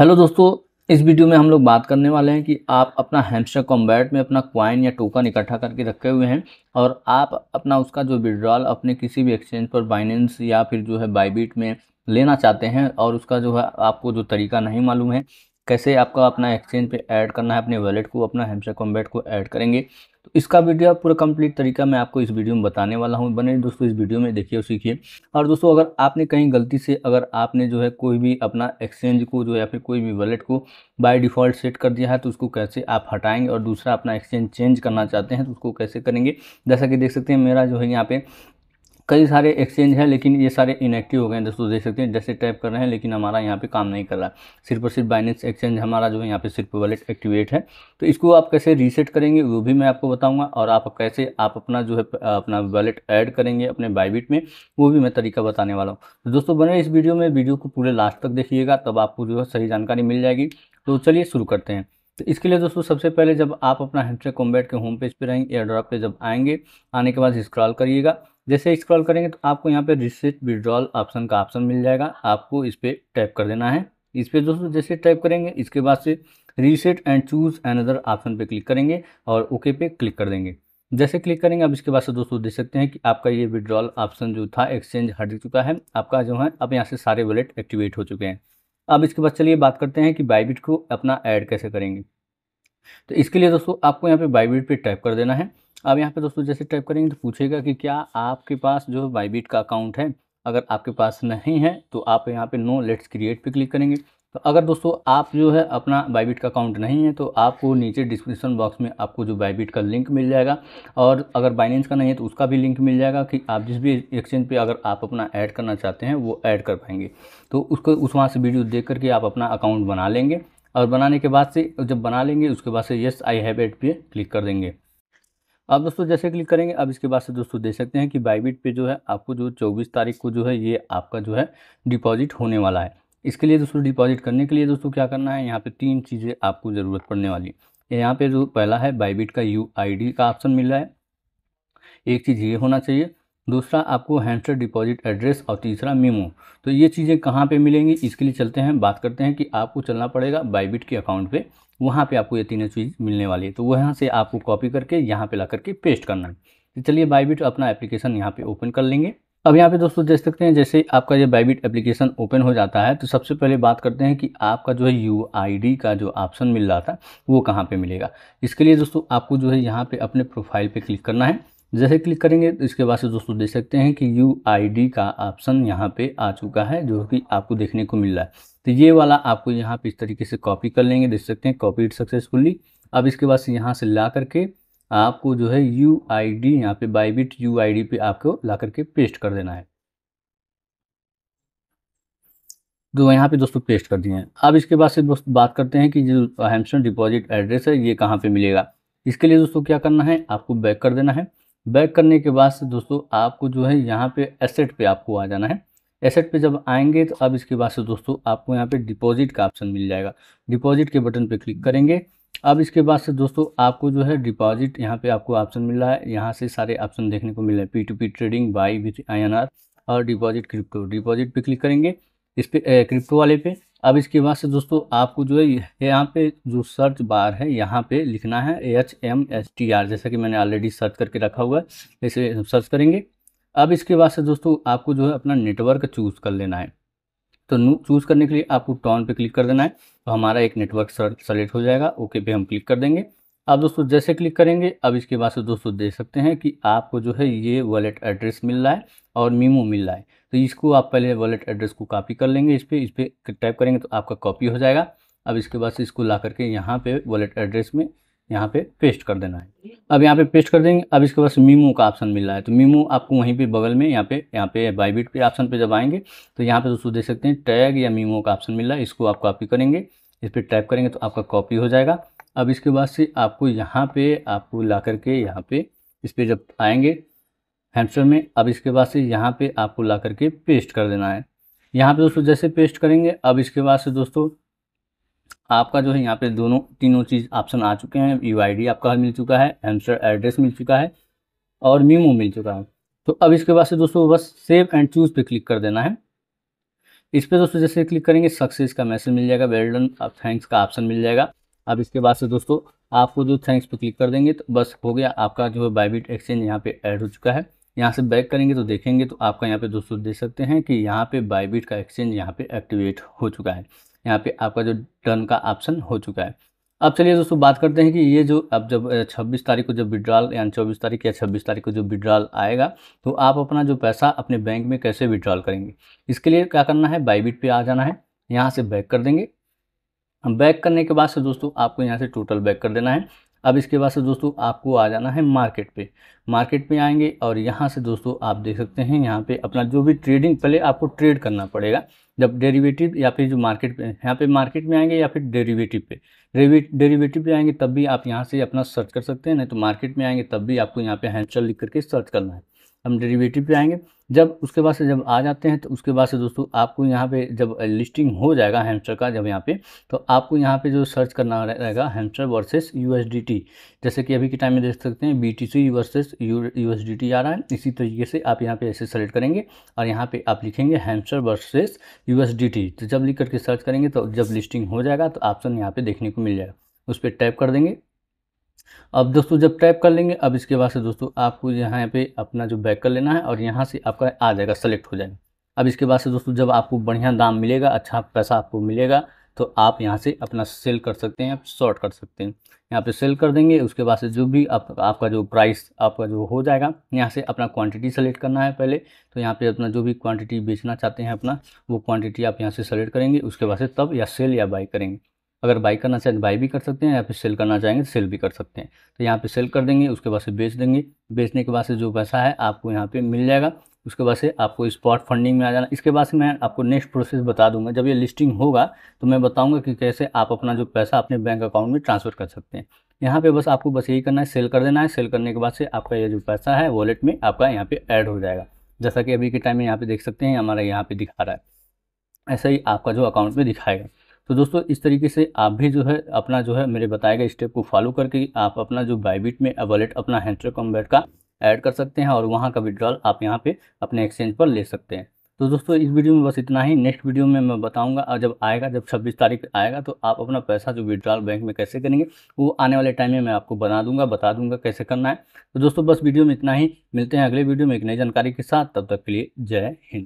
hello दोस्तों इस video में हम लोग बात करने वाले हैं कि आप अपना हैमस्टर कॉम्बैट में अपना क्वाइन या टोकन इकट्ठा करके रखे हुए हैं और आप अपना उसका जो विड्रॉल अपने किसी भी एक्सचेंज पर बाइनेंस या फिर जो है बाईबीट में लेना चाहते हैं और उसका जो है आपको जो तरीका नहीं मालूम है कैसे आपका अपना एक्सचेंज पे ऐड करना है अपने वॉलेट को अपना हैमस्टर कॉम्बैट को ऐड करेंगे तो इसका वीडियो पूरा कंप्लीट तरीका मैं आपको इस वीडियो में बताने वाला हूँ बने दोस्तों इस वीडियो में देखिए और सीखिए और दोस्तों अगर आपने कहीं गलती से अगर आपने जो है कोई भी अपना एक्सचेंज को जो या फिर कोई भी वॉलेट को बाय डिफ़ॉल्ट सेट कर दिया है तो उसको कैसे आप हटाएंगे और दूसरा अपना एक्सचेंज चेंज करना चाहते हैं तो उसको कैसे करेंगे जैसा कि देख सकते हैं मेरा जो है यहाँ पे कई सारे एक्सचेंज हैं लेकिन ये सारे इनएक्टिव हो गए हैं दोस्तों देख सकते हैं जैसे टैप कर रहे हैं लेकिन हमारा यहाँ पे काम नहीं कर रहा सिर्फ और सिर्फ बाइनेंस एक्सचेंज हमारा जो है यहाँ पे सिर्फ वॉलेट एक्टिवेट है तो इसको आप कैसे रीसेट करेंगे वो भी मैं आपको बताऊंगा और आप कैसे आप अपना जो है अपना वॉलेट ऐड करेंगे अपने बाइबिट में वो भी मैं तरीका बताने वाला हूँ तो दोस्तों बने इस वीडियो में वीडियो को पूरे लास्ट तक देखिएगा तब आपको जो है सही जानकारी मिल जाएगी तो चलिए शुरू करते हैं तो इसके लिए दोस्तों सबसे पहले जब आप अपना हेमस्ट्रे कॉम्बैट के होम पेज पर रहेंगे एयर ड्रॉप पर जब आएंगे आने के बाद स्क्रॉल करिएगा जैसे स्क्रॉल करेंगे तो आपको यहाँ पे रिसिट विड्रॉल ऑप्शन का ऑप्शन मिल जाएगा आपको इस पर टाइप कर देना है इस पर दोस्तों जैसे टाइप करेंगे इसके बाद से reset and choose another option पे क्लिक करेंगे और ओके पे क्लिक कर देंगे जैसे क्लिक करेंगे अब इसके बाद से दोस्तों देख सकते हैं कि आपका ये विड्रॉल ऑप्शन जो था एक्सचेंज हट चुका है आपका जो है अब यहाँ से सारे वॉलेट एक्टिवेट हो चुके हैं अब इसके बाद चलिए बात करते हैं कि बाईबिट को अपना ऐड कैसे करेंगे तो इसके लिए दोस्तों आपको यहाँ पे बाईबिट पे टाइप कर देना है अब यहाँ पे दोस्तों जैसे टाइप करेंगे तो पूछेगा कि क्या आपके पास जो बाईबीट का अकाउंट है अगर आपके पास नहीं है तो आप यहाँ पे नो लेट्स क्रिएट पे क्लिक करेंगे तो अगर दोस्तों आप जो है अपना बाईबीट का अकाउंट नहीं है तो आपको नीचे डिस्क्रिप्शन बॉक्स में आपको जो बाईबीट का लिंक मिल जाएगा और अगर बाइनेंस का नहीं है तो उसका भी लिंक मिल जाएगा कि आप जिस भी एक्सचेंज पे अगर आप अपना ऐड करना चाहते हैं वो ऐड कर पाएंगे तो उसको उस वहाँ से वीडियो देख करके आप अपना अकाउंट बना लेंगे और बनाने के बाद से जब बना लेंगे उसके बाद से येस आई हैव एड पे क्लिक कर देंगे अब दोस्तों जैसे क्लिक करेंगे अब इसके बाद से दोस्तों देख सकते हैं कि बाईबिट पे जो है आपको जो चौबीस तारीख को जो है ये आपका जो है डिपॉजिट होने वाला है इसके लिए दोस्तों डिपॉजिट करने के लिए दोस्तों क्या करना है यहाँ पे तीन चीज़ें आपको ज़रूरत पड़ने वाली यहाँ पे जो पहला है बाईबिट का यू आई डी का ऑप्शन मिल रहा है एक चीज़ ये होना चाहिए दूसरा आपको हैंडसेट डिपॉजिट एड्रेस और तीसरा मीमो तो ये चीज़ें कहाँ पे मिलेंगी इसके लिए चलते हैं बात करते हैं कि आपको चलना पड़ेगा बाईबिट के अकाउंट पे वहाँ पे आपको ये तीनों चीज़ मिलने वाली है तो वहाँ से आपको कॉपी करके यहाँ पे ला करके पेस्ट करना है तो चलिए बाईबिट अपना एप्लीकेशन यहाँ पर ओपन कर लेंगे अब यहाँ पे दोस्तों देख सकते हैं जैसे आपका ये बाईबिट एप्लीकेशन ओपन हो जाता है तो सबसे पहले बात करते हैं कि आपका जो है यू का जो ऑप्शन मिल रहा था वो कहाँ पर मिलेगा इसके लिए दोस्तों आपको जो है यहाँ पर अपने प्रोफाइल पर क्लिक करना है जैसे क्लिक करेंगे तो इसके बाद से दोस्तों देख सकते हैं कि यू आई डी का ऑप्शन यहाँ पे आ चुका है जो कि आपको देखने को मिल रहा है तो ये वाला आपको यहाँ पे इस तरीके से कॉपी कर लेंगे देख सकते हैं कॉपी सक्सेसफुली अब इसके बाद से यहाँ से ला करके आपको जो है यू आई डी यहाँ पे बाईबिट यू आई डी पे आपको ला करके पेस्ट कर देना है तो यहाँ पे दोस्तों पेस्ट कर दिए हैं अब इसके बाद से दोस्त बात करते हैं कि जो हेमसन डिपॉजिट एड्रेस है ये कहाँ पे मिलेगा इसके लिए दोस्तों क्या करना है आपको बैक कर देना है बैक करने के बाद से दोस्तों आपको जो है यहाँ पे एसेट पे आपको आ जाना है एसेट पे जब आएंगे तो अब इसके बाद से दोस्तों आपको यहाँ पे डिपॉजिट का ऑप्शन मिल जाएगा डिपॉजिट के बटन पे क्लिक करेंगे अब इसके बाद से दोस्तों आपको जो है डिपॉजिट यहाँ पे आपको ऑप्शन मिल रहा है यहाँ से सारे ऑप्शन देखने को मिल रहे हैं P to P trading buy with I और डिपॉजिट क्रिप्टो डिपॉजिट पर क्लिक करेंगे इस पर क्रिप्टो वाले पे अब इसके बाद से दोस्तों आपको जो है यहाँ पे जो सर्च बार है यहाँ पे लिखना है H M S T R जैसा कि मैंने ऑलरेडी सर्च करके रखा हुआ है इसे सर्च करेंगे अब इसके बाद से दोस्तों आपको जो है अपना नेटवर्क चूज़ कर लेना है तो चूज़ करने के लिए आपको टॉन पे क्लिक कर देना है तो हमारा एक नेटवर्क सेलेक्ट हो जाएगा ओके पे हम क्लिक कर देंगे अब दोस्तों जैसे क्लिक करेंगे अब इसके बाद से दोस्तों देख सकते हैं कि आपको जो है ये वॉलेट एड्रेस मिल रहा है और मीमो मिल रहा है तो इसको आप पहले वॉलेट एड्रेस को कॉपी कर लेंगे इस पर इस पर टाइप करेंगे तो आपका कॉपी हो जाएगा अब इसके बाद से इसको ला करके यहाँ पे वॉलेट एड्रेस में यहाँ पे पेस्ट कर देना है अब यहाँ पे पेस्ट कर देंगे अब इसके बाद मीमो का ऑप्शन मिल रहा है तो मीमो आपको वहीं पे बगल में यहाँ पे यहाँ पे बाईबिट पे ऑप्शन पे जब आएंगे तो यहाँ पे दोस्तों देख सकते हैं टैग या मीमो का ऑप्शन मिल रहा है इसको आप कॉपी करेंगे इस पर टाइप करेंगे तो आपका कॉपी हो जाएगा अब इसके बाद से आपको यहाँ पे आपको ला करके यहाँ पे इस पर जब आएंगे हैंडसर में अब इसके बाद से यहाँ पे आपको ला करके पेस्ट कर देना है यहाँ पे दोस्तों जैसे पेस्ट करेंगे अब इसके बाद से दोस्तों आपका जो है यहाँ पे दोनों तीनों चीज़ ऑप्शन आ चुके हैं यू आई डी आपका मिल चुका है हैम्स्टर एड्रेस मिल चुका है और मीमो मिल चुका है तो अब इसके बाद से दोस्तों बस सेव एंड चूज़ पे क्लिक कर देना है इस पर दोस्तों जैसे क्लिक करेंगे सक्सेस का मैसेज मिल जाएगा वेल डन थैंक्स का ऑप्शन मिल जाएगा अब इसके बाद से दोस्तों आपको जो थैंक्स पर क्लिक कर देंगे तो बस हो गया आपका जो है बाईबीट एक्सचेंज यहाँ पे ऐड हो चुका है यहाँ से बैक करेंगे तो देखेंगे तो आपका यहाँ पे दोस्तों देख सकते हैं कि यहाँ पे बाईबीट का एक्सचेंज यहाँ पे एक्टिवेट हो चुका है यहाँ पे आपका जो डन का ऑप्शन हो चुका है अब चलिए दोस्तों बात करते हैं कि ये जो अब जब 26 तारीख को जब विड्रॉल यानी 24 तारीख या 26 तारीख को जो विड्रॉल आएगा तो आप अपना जो पैसा अपने बैंक में कैसे विड्रॉल करेंगे इसके लिए क्या करना है बाईबिट पे आ जाना है यहाँ से बैक कर देंगे बैक करने के बाद से दोस्तों आपको यहाँ से टोटल बैक कर देना है अब इसके बाद से दोस्तों आपको आ जाना है मार्केट पे मार्केट पे आएंगे और यहाँ से दोस्तों आप देख सकते हैं यहाँ पे अपना जो भी ट्रेडिंग पहले आपको ट्रेड करना पड़ेगा जब डेरिवेटिव या फिर जो मार्केट पे यहाँ पे मार्केट में आएंगे या फिर डेरिवेटिव पे डेरिवेटिव पे आएंगे तब भी आप यहाँ से अपना सर्च कर सकते हैं नहीं तो मार्केट में आएंगे तब भी आपको यहाँ पे हैंडचल लिख करके सर्च करना है हम डेरिवेटिव पे आएंगे जब उसके बाद से जब आ जाते हैं तो उसके बाद से दोस्तों आपको यहाँ पे जब लिस्टिंग हो जाएगा हेमस्टर का जब यहाँ पे तो आपको यहाँ पे जो सर्च करना रहेगा हेमस्टर वर्सेस यूएसडीटी जैसे कि अभी के टाइम में देख सकते हैं बीटीसी वर्सेस यूएसडीटी आ रहा है इसी तरीके से आप यहाँ पे ऐसे सेलेक्ट करेंगे और यहाँ पर आप लिखेंगे हेमस्टर वर्सेस यू तो जब लिख करके सर्च करेंगे तो जब लिस्टिंग हो जाएगा तो ऑप्शन यहाँ पर देखने को मिल जाएगा उस पर टाइप कर देंगे अब दोस्तों जब टैप कर लेंगे अब इसके बाद से दोस्तों आपको यहाँ पे अपना जो बैक कर लेना है और यहाँ से आपका आ जाएगा सेलेक्ट हो जाएगा अब इसके बाद से दोस्तों जब आपको बढ़िया दाम मिलेगा अच्छा पैसा आपको मिलेगा तो आप यहाँ से अपना सेल कर सकते हैं शॉर्ट कर सकते हैं यहाँ पे सेल कर देंगे उसके बाद से जो भी आप, आपका जो प्राइस आपका जो हो जाएगा यहाँ से अपना क्वांटिटी सेलेक्ट करना है पहले तो यहाँ पे अपना जो भी क्वांटिटी बेचना चाहते हैं अपना वो क्वांटिटी आप यहाँ से सेलेक्ट करेंगे उसके बाद से तब या सेल या बाई करेंगे अगर बाई करना चाहें तो बाई भी कर सकते हैं या फिर सेल करना चाहेंगे तो सेल भी कर सकते हैं तो यहाँ पे सेल कर देंगे उसके बाद से बेच देंगे बेचने के बाद से जो पैसा है आपको यहाँ पे मिल जाएगा उसके बाद से आपको स्पॉट फंडिंग में आ जाना इसके बाद से मैं आपको नेक्स्ट प्रोसेस बता दूंगा जब ये लिस्टिंग होगा तो मैं बताऊँगा कि कैसे आप अपना जो पैसा अपने बैंक अकाउंट में ट्रांसफ़र कर सकते हैं यहाँ पे बस आपको बस यही करना है सेल कर देना है सेल करने के बाद से आपका ये जो पैसा है वॉलेट में आपका यहाँ पे ऐड हो जाएगा जैसा कि अभी के टाइम में यहाँ पे देख सकते हैं हमारा यहाँ पे दिखा रहा है ऐसा ही आपका जो अकाउंट में दिखाएगा तो दोस्तों इस तरीके से आप भी जो है अपना जो है मेरे बताए गए स्टेप को फॉलो करके आप अपना जो बाईबिट में वॉलेट अपना हेंट्रो कॉम्बेट का ऐड कर सकते हैं और वहाँ का विड्रॉल आप यहाँ पे अपने एक्सचेंज पर ले सकते हैं तो दोस्तों इस वीडियो में बस इतना ही नेक्स्ट वीडियो में मैं बताऊंगा और जब आएगा जब 26 तारीख आएगा तो आप अपना पैसा जो विड्रॉल बैंक में कैसे करेंगे वो आने वाले टाइम में मैं आपको बना दूंगा बता दूंगा कैसे करना है तो दोस्तों बस वीडियो में इतना ही मिलते हैं अगले वीडियो में एक नई जानकारी के साथ तब तक के लिए जय हिंद